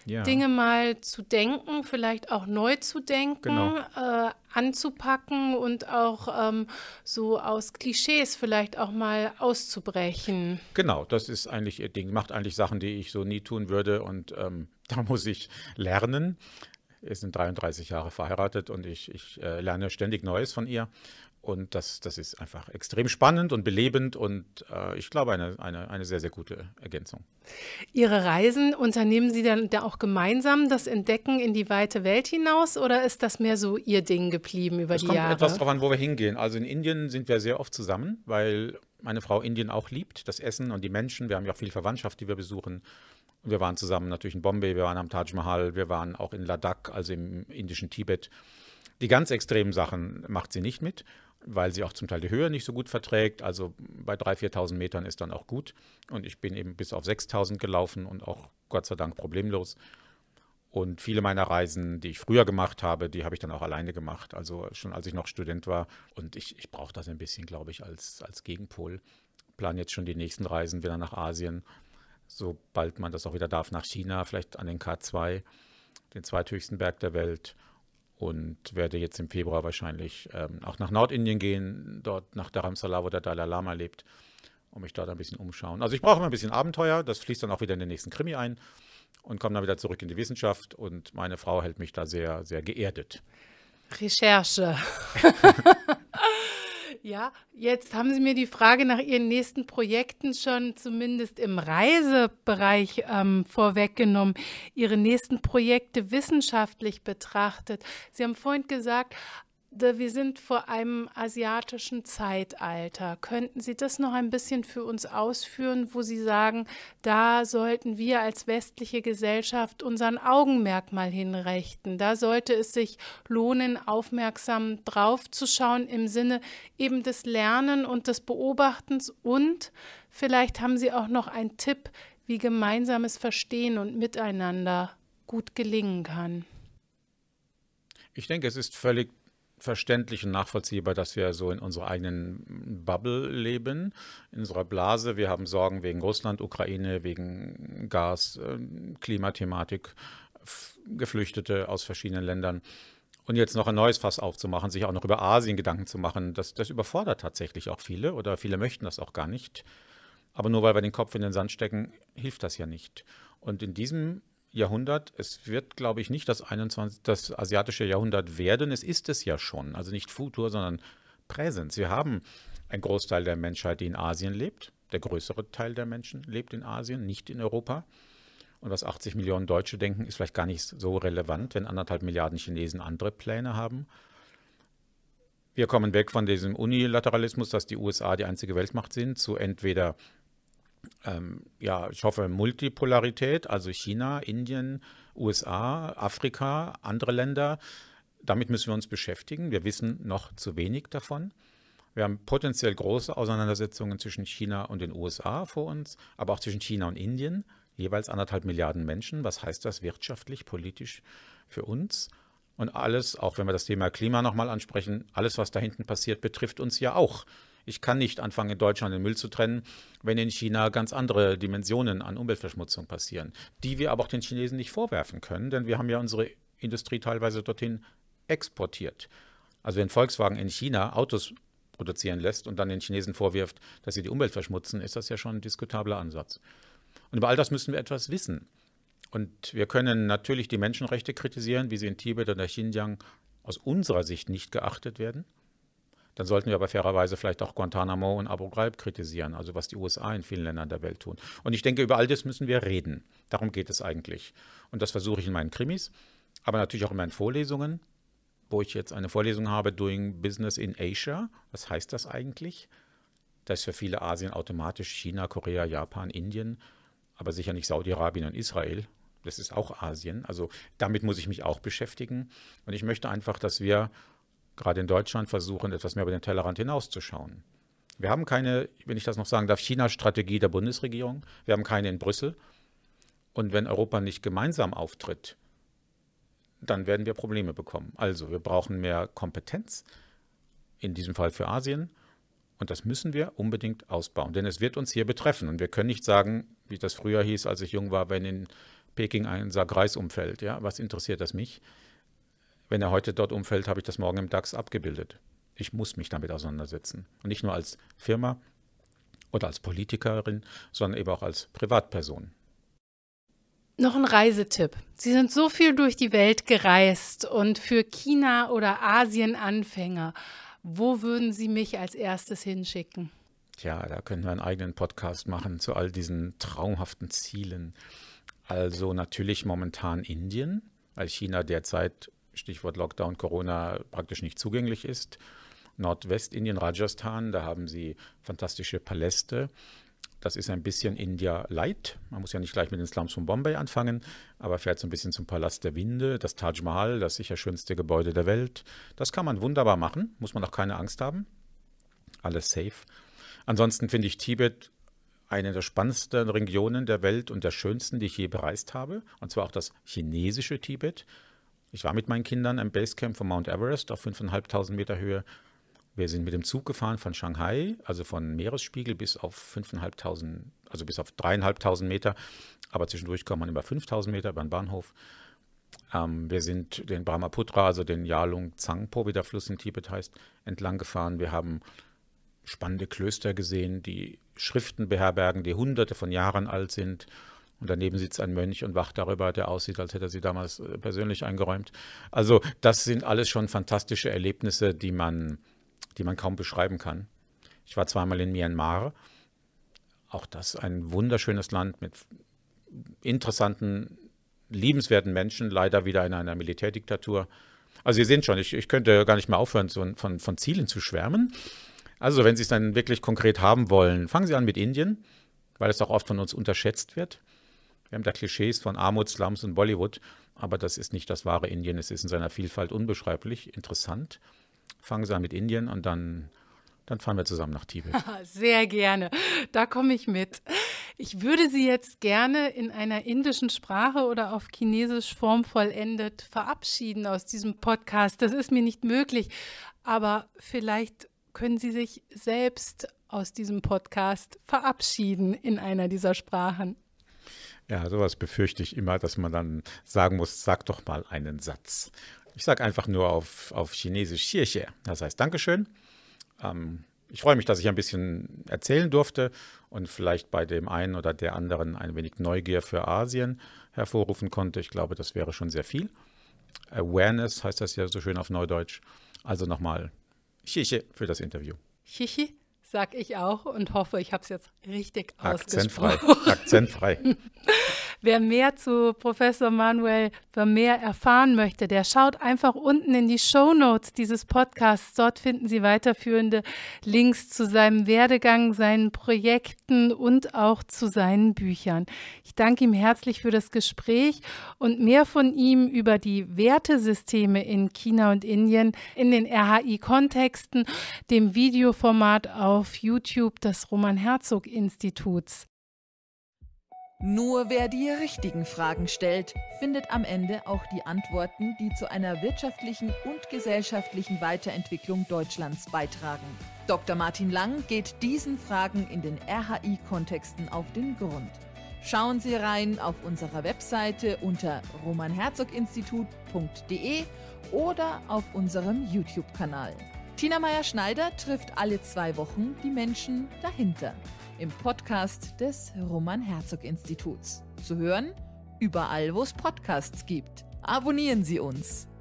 ja. Dinge mal zu denken, vielleicht auch neu zu denken, genau. äh, anzupacken und auch ähm, so aus Klischees vielleicht auch mal auszubrechen. Genau, das ist eigentlich ihr Ding. Macht eigentlich Sachen, die ich so nie tun würde und ähm, da muss ich lernen. Wir sind 33 Jahre verheiratet und ich, ich äh, lerne ständig Neues von ihr. Und das, das ist einfach extrem spannend und belebend und äh, ich glaube eine, eine, eine sehr, sehr gute Ergänzung. Ihre Reisen unternehmen Sie dann da auch gemeinsam das Entdecken in die weite Welt hinaus oder ist das mehr so Ihr Ding geblieben über das die kommt Etwas darauf an, wo wir hingehen. Also in Indien sind wir sehr oft zusammen, weil meine Frau Indien auch liebt, das Essen und die Menschen. Wir haben ja auch viel Verwandtschaft, die wir besuchen. Wir waren zusammen natürlich in Bombay, wir waren am Taj Mahal, wir waren auch in Ladakh, also im indischen Tibet. Die ganz extremen Sachen macht sie nicht mit weil sie auch zum Teil die Höhe nicht so gut verträgt. Also bei 3.000, 4.000 Metern ist dann auch gut. Und ich bin eben bis auf 6.000 gelaufen und auch Gott sei Dank problemlos. Und viele meiner Reisen, die ich früher gemacht habe, die habe ich dann auch alleine gemacht. Also schon als ich noch Student war. Und ich, ich brauche das ein bisschen, glaube ich, als, als Gegenpol. Plan jetzt schon die nächsten Reisen wieder nach Asien, sobald man das auch wieder darf, nach China, vielleicht an den K2, den zweithöchsten Berg der Welt und werde jetzt im Februar wahrscheinlich ähm, auch nach Nordindien gehen, dort nach Dharamsala, wo der Dalai Lama lebt, und mich dort ein bisschen umschauen. Also ich brauche immer ein bisschen Abenteuer, das fließt dann auch wieder in den nächsten Krimi ein und komme dann wieder zurück in die Wissenschaft und meine Frau hält mich da sehr, sehr geerdet. Recherche. Ja, jetzt haben Sie mir die Frage nach Ihren nächsten Projekten schon zumindest im Reisebereich ähm, vorweggenommen. Ihre nächsten Projekte wissenschaftlich betrachtet. Sie haben vorhin gesagt, wir sind vor einem asiatischen Zeitalter. Könnten Sie das noch ein bisschen für uns ausführen, wo Sie sagen, da sollten wir als westliche Gesellschaft unseren Augenmerk mal hinrichten? Da sollte es sich lohnen, aufmerksam draufzuschauen im Sinne eben des Lernen und des Beobachtens. Und vielleicht haben Sie auch noch einen Tipp, wie gemeinsames Verstehen und Miteinander gut gelingen kann. Ich denke, es ist völlig verständlich und nachvollziehbar, dass wir so in unserer eigenen Bubble leben, in unserer Blase. Wir haben Sorgen wegen Russland, Ukraine, wegen Gas, äh, Klimathematik, Geflüchtete aus verschiedenen Ländern. Und jetzt noch ein neues Fass aufzumachen, sich auch noch über Asien Gedanken zu machen, das, das überfordert tatsächlich auch viele oder viele möchten das auch gar nicht. Aber nur weil wir den Kopf in den Sand stecken, hilft das ja nicht. Und in diesem Jahrhundert, es wird, glaube ich, nicht das, 21, das asiatische Jahrhundert werden. Es ist es ja schon. Also nicht Futur, sondern Präsenz. Wir haben einen Großteil der Menschheit, die in Asien lebt. Der größere Teil der Menschen lebt in Asien, nicht in Europa. Und was 80 Millionen Deutsche denken, ist vielleicht gar nicht so relevant, wenn anderthalb Milliarden Chinesen andere Pläne haben. Wir kommen weg von diesem Unilateralismus, dass die USA die einzige Weltmacht sind, zu entweder ähm, ja, ich hoffe, Multipolarität, also China, Indien, USA, Afrika, andere Länder. Damit müssen wir uns beschäftigen. Wir wissen noch zu wenig davon. Wir haben potenziell große Auseinandersetzungen zwischen China und den USA vor uns, aber auch zwischen China und Indien, jeweils anderthalb Milliarden Menschen. Was heißt das wirtschaftlich, politisch für uns? Und alles, auch wenn wir das Thema Klima nochmal ansprechen, alles, was da hinten passiert, betrifft uns ja auch. Ich kann nicht anfangen, in Deutschland den Müll zu trennen, wenn in China ganz andere Dimensionen an Umweltverschmutzung passieren, die wir aber auch den Chinesen nicht vorwerfen können, denn wir haben ja unsere Industrie teilweise dorthin exportiert. Also wenn Volkswagen in China Autos produzieren lässt und dann den Chinesen vorwirft, dass sie die Umwelt verschmutzen, ist das ja schon ein diskutabler Ansatz. Und über all das müssen wir etwas wissen. Und wir können natürlich die Menschenrechte kritisieren, wie sie in Tibet oder Xinjiang aus unserer Sicht nicht geachtet werden dann sollten wir aber fairerweise vielleicht auch Guantanamo und Abu Ghraib kritisieren, also was die USA in vielen Ländern der Welt tun. Und ich denke, über all das müssen wir reden. Darum geht es eigentlich. Und das versuche ich in meinen Krimis, aber natürlich auch in meinen Vorlesungen, wo ich jetzt eine Vorlesung habe, Doing Business in Asia. Was heißt das eigentlich? Das ist für viele Asien automatisch China, Korea, Japan, Indien, aber sicher nicht Saudi-Arabien und Israel. Das ist auch Asien. Also damit muss ich mich auch beschäftigen. Und ich möchte einfach, dass wir gerade in Deutschland versuchen, etwas mehr über den Tellerrand hinauszuschauen. Wir haben keine, wenn ich das noch sagen darf, China-Strategie der Bundesregierung. Wir haben keine in Brüssel. Und wenn Europa nicht gemeinsam auftritt, dann werden wir Probleme bekommen. Also wir brauchen mehr Kompetenz, in diesem Fall für Asien. Und das müssen wir unbedingt ausbauen, denn es wird uns hier betreffen. Und wir können nicht sagen, wie das früher hieß, als ich jung war, wenn in Peking ein Sargreis umfällt. Ja, was interessiert das mich? wenn er heute dort umfällt, habe ich das morgen im DAX abgebildet. Ich muss mich damit auseinandersetzen. Und nicht nur als Firma oder als Politikerin, sondern eben auch als Privatperson. Noch ein Reisetipp. Sie sind so viel durch die Welt gereist und für China oder Asien Anfänger. Wo würden Sie mich als erstes hinschicken? Tja, da können wir einen eigenen Podcast machen zu all diesen traumhaften Zielen. Also natürlich momentan Indien, weil China derzeit Stichwort Lockdown, Corona praktisch nicht zugänglich ist. Nordwestindien, Rajasthan, da haben sie fantastische Paläste. Das ist ein bisschen India light. Man muss ja nicht gleich mit den Slums von Bombay anfangen, aber fährt so ein bisschen zum Palast der Winde, das Taj Mahal, das sicher schönste Gebäude der Welt. Das kann man wunderbar machen, muss man auch keine Angst haben. Alles safe. Ansonsten finde ich Tibet eine der spannendsten Regionen der Welt und der schönsten, die ich je bereist habe. Und zwar auch das chinesische Tibet. Ich war mit meinen Kindern im Basecamp von Mount Everest auf 5.500 Meter Höhe. Wir sind mit dem Zug gefahren von Shanghai, also von Meeresspiegel bis auf 5.500, also bis auf 3.500 Meter. Aber zwischendurch kommt man über 5.000 Meter über den Bahnhof. Ähm, wir sind den Brahmaputra, also den Yalung Tsangpo, wie der Fluss in Tibet heißt, entlang gefahren. Wir haben spannende Klöster gesehen, die Schriften beherbergen, die hunderte von Jahren alt sind und daneben sitzt ein Mönch und wacht darüber, der aussieht, als hätte er sie damals äh, persönlich eingeräumt. Also das sind alles schon fantastische Erlebnisse, die man, die man kaum beschreiben kann. Ich war zweimal in Myanmar. Auch das ein wunderschönes Land mit interessanten, liebenswerten Menschen, leider wieder in einer Militärdiktatur. Also Sie sehen schon, ich, ich könnte gar nicht mehr aufhören, so von, von Zielen zu schwärmen. Also wenn Sie es dann wirklich konkret haben wollen, fangen Sie an mit Indien, weil es auch oft von uns unterschätzt wird. Wir haben da Klischees von Armut, Slums und Bollywood, aber das ist nicht das wahre Indien. Es ist in seiner Vielfalt unbeschreiblich interessant. Fangen Sie an mit Indien und dann, dann fahren wir zusammen nach Tibet. Sehr gerne. Da komme ich mit. Ich würde Sie jetzt gerne in einer indischen Sprache oder auf Chinesisch formvollendet verabschieden aus diesem Podcast. Das ist mir nicht möglich, aber vielleicht können Sie sich selbst aus diesem Podcast verabschieden in einer dieser Sprachen. Ja, sowas befürchte ich immer, dass man dann sagen muss, sag doch mal einen Satz. Ich sage einfach nur auf, auf Chinesisch Xie Das heißt Dankeschön. Ähm, ich freue mich, dass ich ein bisschen erzählen durfte und vielleicht bei dem einen oder der anderen ein wenig Neugier für Asien hervorrufen konnte. Ich glaube, das wäre schon sehr viel. Awareness heißt das ja so schön auf Neudeutsch. Also nochmal, Xie für das Interview. Xie Sag ich auch und hoffe, ich habe es jetzt richtig Akzentfrei. ausgesprochen. Akzentfrei. Akzentfrei. Wer mehr zu Professor Manuel, Vermeer erfahren möchte, der schaut einfach unten in die Show Notes dieses Podcasts. Dort finden Sie weiterführende Links zu seinem Werdegang, seinen Projekten und auch zu seinen Büchern. Ich danke ihm herzlich für das Gespräch und mehr von ihm über die Wertesysteme in China und Indien in den RHI-Kontexten, dem Videoformat auf YouTube des Roman Herzog Instituts. Nur wer die richtigen Fragen stellt, findet am Ende auch die Antworten, die zu einer wirtschaftlichen und gesellschaftlichen Weiterentwicklung Deutschlands beitragen. Dr. Martin Lang geht diesen Fragen in den RHI-Kontexten auf den Grund. Schauen Sie rein auf unserer Webseite unter romanherzoginstitut.de oder auf unserem YouTube-Kanal. Tina Meyer-Schneider trifft alle zwei Wochen die Menschen dahinter im Podcast des Roman Herzog Instituts. Zu hören überall, wo es Podcasts gibt. Abonnieren Sie uns.